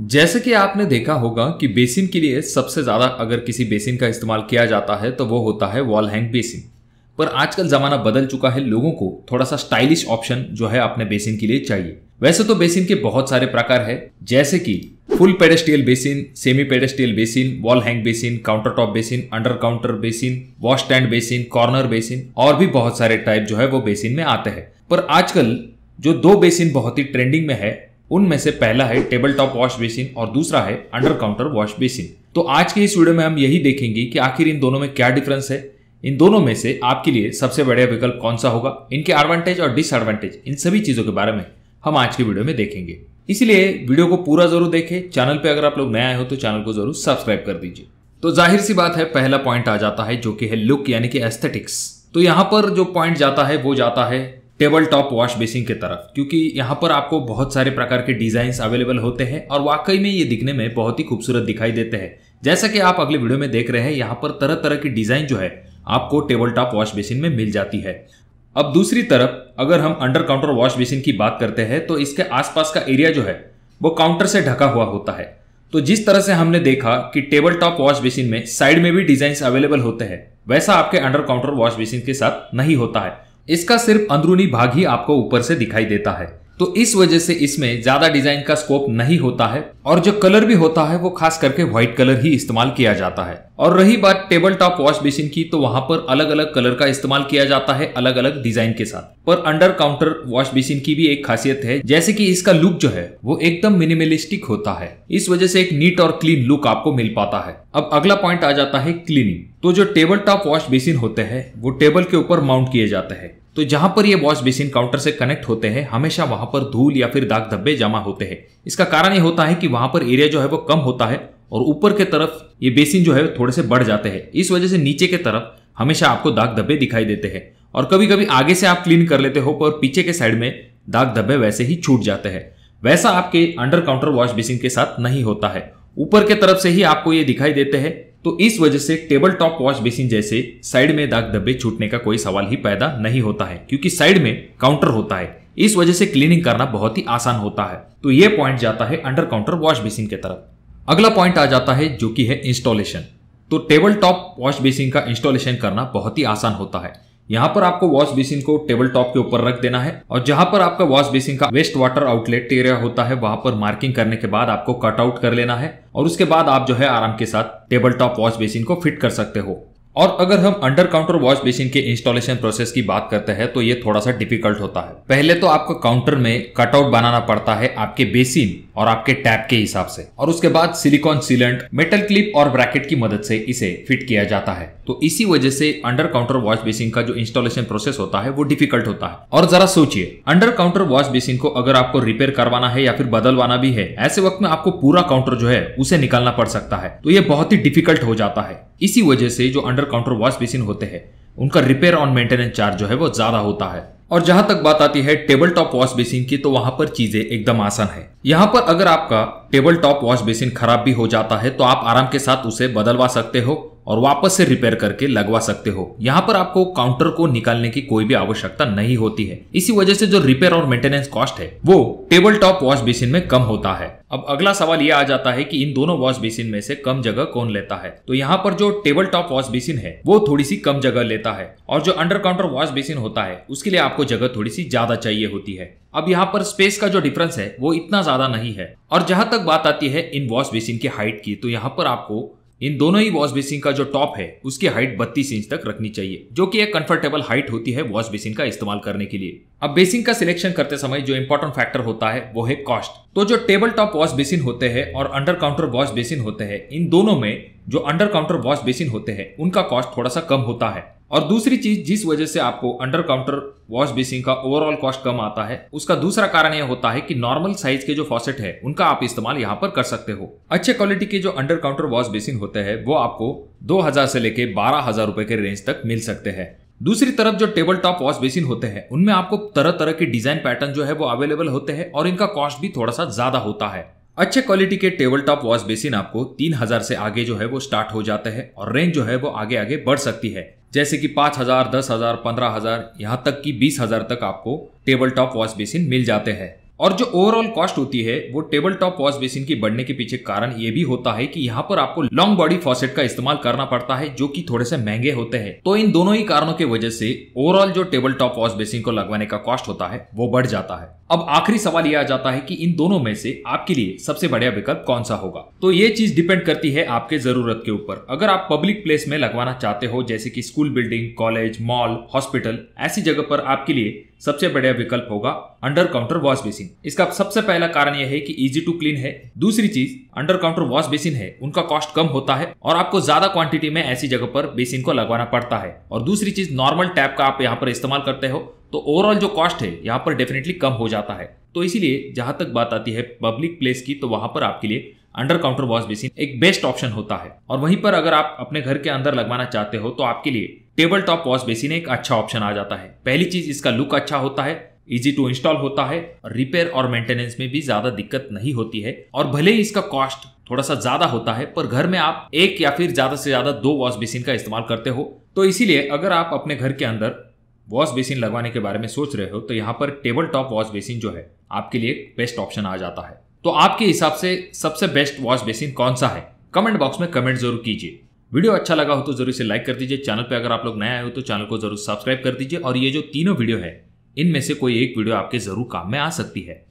जैसे कि आपने देखा होगा कि बेसिन के लिए सबसे ज़्यादा अगर किसी बेसिन का इस्तेमाल किया जाता है तो वो होता है वॉल हैंग बेसिन पर आजकल ज़माना बदल चुका है लोगों को थोड़ा सा स्टाइलिश ऑप्शन जो है अपने बेसिन के लिए चाहिए वैसे तो बेसिन के बहुत सारे प्रकार है जैसे कि full pedestal basin semi pedestal basin wall hang basin counter top basin under counter basin wash stand basin corner basin और भी बहुत सारे टाइप जो है वो बेसिन में आते हैं पर आजकल जो दो बेसिन बहुत ही ट्रेंडिंग में है उनमें से पहला है टेबल टॉप वॉश बेसिन और दूसरा है अंडर काउंटर वॉश बेसिन तो आज के इस वीडियो में हम यही देखेंगे कि आखिर इन दोनों में क्या डिफरेंस है इन दोनों में से आपके लिए सबसे बढ़िया विकल्प कौन सा होगा इनके एडवांटेज और डिसएडवांटेज इन सभी चीजों के बारे में हम आज के वीडियो में देखेंगे इसलिए वीडियो को पूरा जरूर देखें चैनल पे अगर आप लोग नए आए हो तो चैनल को जरूर सब्सक्राइब कर दीजिए तो जाहिर सी बात है पहला पॉइंट आ जाता है जो कि है लुक यानी कि एस्थेटिक्स तो यहाँ पर जो पॉइंट जाता है वो जाता है टेबल टॉप वॉश बेसिन की तरफ क्योंकि यहाँ पर आपको बहुत सारे प्रकार के डिजाइन अवेलेबल होते हैं और वाकई में ये दिखने में बहुत ही खूबसूरत दिखाई देते हैं जैसा कि आप अगले वीडियो में देख रहे हैं यहाँ पर तरह तरह की डिज़ाइन जो है आपको टेबल टॉप वॉश बेसिन में मिल जाती है अब दूसरी तरफ अगर हम अंडर काउंटर वॉश बेसिन की बात करते हैं तो इसके आसपास का एरिया जो है वो काउंटर से ढका हुआ होता है तो जिस तरह से हमने देखा कि टेबल टॉप वॉश बेसिन में साइड में भी डिजाइन अवेलेबल होते हैं वैसा आपके अंडर काउंटर वॉश बेसिन के साथ नहीं होता है इसका सिर्फ अंदरूनी भाग ही आपको ऊपर से दिखाई देता है तो इस वजह से इसमें ज्यादा डिजाइन का स्कोप नहीं होता है और जो कलर भी होता है वो खास करके व्हाइट कलर ही इस्तेमाल किया जाता है और रही बात टेबल टॉप वॉश बेसिन की तो वहां पर अलग अलग कलर का इस्तेमाल किया जाता है अलग अलग डिजाइन के साथ पर अंडर काउंटर वॉश बेसिन की भी एक खासियत है जैसे कि इसका लुक जो है वो एकदम मिनिमलिस्टिक होता है इस वजह से एक नीट और क्लीन लुक आपको मिल पाता है अब अगला पॉइंट आ जाता है क्लीनिंग तो जो टेबल टॉप वॉश बेसिन होते हैं वो टेबल के ऊपर माउंट किए जाते हैं तो जहां पर ये वॉश बेसिन काउंटर से कनेक्ट होते हैं हमेशा वहां पर धूल या फिर दाग धब्बे जमा होते हैं इसका कारण ये होता है कि वहां पर एरिया जो है वो कम होता है और ऊपर के तरफ ये बेसिन जो है थोड़े से बढ़ जाते हैं इस वजह से नीचे के तरफ हमेशा आपको दाग धब्बे दिखाई देते हैं और कभी कभी आगे से आप क्लीन कर लेते हो पर पीछे के साइड में दाग धब्बे वैसे ही छूट जाते हैं वैसा आपके अंडर काउंटर वॉश बेसिन के साथ नहीं होता है ऊपर के तरफ से ही आपको ये दिखाई देते हैं तो इस वजह से टेबल टॉप वॉश बेसिन जैसे साइड में दाग धब्बे छूटने का कोई सवाल ही पैदा नहीं होता है क्योंकि साइड में काउंटर होता है इस वजह से क्लीनिंग करना बहुत ही आसान होता है तो ये पॉइंट जाता है अंडर काउंटर वॉश बेसिन के तरफ अगला पॉइंट आ जाता है जो कि है इंस्टॉलेशन तो टेबल टॉप वॉश बेसिन का इंस्टॉलेशन करना बहुत ही आसान होता है यहाँ पर आपको वॉश बेसिन को टेबल टॉप के ऊपर रख देना है और जहां पर आपका वॉश बेसिन का वेस्ट वाटर आउटलेट एरिया होता है वहां पर मार्किंग करने के बाद आपको कटआउट कर लेना है और उसके बाद आप जो है आराम के साथ टेबल टॉप वॉश बेसिन को फिट कर सकते हो और अगर हम अंडर काउंटर वॉश बेसिन के इंस्टॉलेशन प्रोसेस की बात करते हैं तो ये थोड़ा सा डिफिकल्ट होता है पहले तो आपको काउंटर में कटआउट बनाना पड़ता है आपके बेसिन और आपके टैप के हिसाब से और उसके बाद सिलिकॉन सीलेंट मेटल क्लिप और ब्रैकेट की मदद से इसे फिट किया जाता है तो इसी वजह से अंडर काउंटर वॉश बेसिन का जो इंस्टॉलेशन प्रोसेस होता है वो डिफिकल्ट होता है और जरा सोचिए अंडर काउंटर वॉश बेसिन को अगर आपको रिपेयर करवाना है या फिर बदलवाना भी है ऐसे वक्त में आपको पूरा काउंटर जो है उसे निकालना पड़ सकता है तो ये बहुत ही डिफिकल्ट हो जाता है इसी वजह से जो अंडर काउंटर वॉश बेसिन होते हैं उनका रिपेयर और मेंटेनेंस चार्ज जो है वो ज्यादा होता है और जहां तक बात आती है टेबल टॉप वॉश बेसिन की तो वहां पर चीजें एकदम आसान है यहां पर अगर आपका टेबल टॉप वॉश बेसिन खराब भी हो जाता है तो आप आराम के साथ उसे बदलवा सकते हो और वापस से रिपेयर करके लगवा सकते हो यहाँ पर आपको काउंटर को निकालने की कोई भी आवश्यकता नहीं होती है इसी वजह से जो रिपेयर और मेंटेनेंस कॉस्ट है वो टेबल टॉप वॉश बेसिन में कम होता है अब अगला सवाल ये आ जाता है कि इन दोनों वॉश बेसिन में से कम जगह कौन लेता है तो यहाँ पर जो टेबल टॉप वॉश बेसिन है वो थोड़ी सी कम जगह लेता है और जो अंडर काउंटर वॉश बेसिन होता है उसके लिए आपको जगह थोड़ी सी ज्यादा चाहिए होती है अब यहाँ पर स्पेस का जो डिफरेंस है वो इतना ज्यादा नहीं है और जहां तक बात आती है इन वॉश बेसिन की हाइट की तो यहाँ पर आपको इन दोनों ही वॉश बेसिन का जो टॉप है उसकी हाइट बत्तीस इंच तक रखनी चाहिए जो कि एक कंफर्टेबल हाइट होती है वॉश बेसिन का इस्तेमाल करने के लिए अब बेसिन का सिलेक्शन करते समय जो इम्पोर्टेंट फैक्टर होता है वो है कॉस्ट तो जो टेबल टॉप वॉश बेसिन होते हैं और अंडर काउंटर वॉश बेसिन होते हैं इन दोनों में जो अंडर काउंटर वॉश बेसिन होते हैं उनका कॉस्ट थोड़ा सा कम होता है और दूसरी चीज जिस वजह से आपको अंडर काउंटर वॉश बेसिन का ओवरऑल कॉस्ट कम आता है उसका दूसरा कारण यह होता है कि नॉर्मल साइज के जो फॉसेट है उनका आप इस्तेमाल यहाँ पर कर सकते हो अच्छे क्वालिटी के जो अंडर काउंटर वॉश बेसिन होते हैं वो आपको 2000 से लेके बारह हजार के रेंज तक मिल सकते हैं दूसरी तरफ जो टेबल टॉप वॉश बेसिन होते हैं उनमें आपको तरह तरह के डिजाइन पैटर्न जो है वो अवेलेबल होते हैं और इनका कॉस्ट भी थोड़ा सा ज्यादा होता है अच्छे क्वालिटी के टेबल टॉप वॉश बेसिन आपको 3000 से आगे जो है वो स्टार्ट हो जाते हैं और रेंज जो है वो आगे आगे बढ़ सकती है जैसे कि पाँच हज़ार दस हज़ार पंद्रह हज़ार यहाँ तक कि बीस हज़ार तक आपको टेबल टॉप वॉश बेसिन मिल जाते हैं और जो ओवरऑल कॉस्ट होती है वो टेबल टॉप वॉश बेसिन की बढ़ने के पीछे कारण ये भी होता है कि यहाँ पर आपको लॉन्ग बॉडी फॉसेट का इस्तेमाल करना पड़ता है जो कि थोड़े से महंगे होते हैं तो इन दोनों ही कारणों की वजह से ओवरऑल जो टेबल टॉप वॉश बेसिन को लगवाने का कॉस्ट होता है वो बढ़ जाता है अब आखिरी सवाल यह आ जाता है कि इन दोनों में से आपके लिए सबसे बढ़िया विकल्प कौन सा होगा तो ये चीज डिपेंड करती है आपके जरूरत के ऊपर अगर आप पब्लिक प्लेस में लगवाना चाहते हो जैसे कि school building college mall hospital ऐसी जगह पर आपके लिए सबसे बढ़िया विकल्प होगा अंडर काउंटर वॉश बेसिन इसका सबसे पहला कारण यह है कि इजी टू क्लीन है दूसरी चीज अंडर काउंटर वॉश बेसिन है उनका कॉस्ट कम होता है और आपको ज्यादा क्वांटिटी में ऐसी जगह पर बेसिन को लगवाना पड़ता है और दूसरी चीज नॉर्मल टैप का आप यहाँ पर इस्तेमाल करते हो तो ओवरऑल जो कॉस्ट है यहाँ पर डेफिनेटली कम हो जाता है तो इसीलिए जहां तक बात आती है पब्लिक प्लेस की तो वहां पर आपके लिए अंडर काउंटर वॉश बेसिन एक बेस्ट ऑप्शन होता है और वहीं पर अगर आप अपने घर के अंदर लगवाना चाहते हो तो आपके लिए टेबल टॉप वॉश बेसिन एक अच्छा ऑप्शन आ जाता है पहली चीज इसका लुक अच्छा होता है इजी टू इंस्टॉल होता है रिपेयर और मेंटेनेंस में भी ज्यादा दिक्कत नहीं होती है और भले ही इसका कॉस्ट थोड़ा सा ज्यादा होता है पर घर में आप एक या फिर ज्यादा से ज्यादा दो वॉश बेसिन का इस्तेमाल करते हो तो इसीलिए अगर आप अपने घर के अंदर वॉश बेसिन लगवाने के बारे में सोच रहे हो तो यहाँ पर टेबल टॉप वॉश बेसिन जो है आपके लिए बेस्ट ऑप्शन आ जाता है तो आपके हिसाब से सबसे बेस्ट वॉश बेसिन कौन सा है कमेंट बॉक्स में कमेंट जरूर कीजिए वीडियो अच्छा लगा हो तो जरूर इसे लाइक कर दीजिए चैनल पर अगर आप लोग नए आए हो तो चैनल को जरूर सब्सक्राइब कर दीजिए और ये जो तीनों वीडियो है इनमें से कोई एक वीडियो आपके जरूर काम में आ सकती है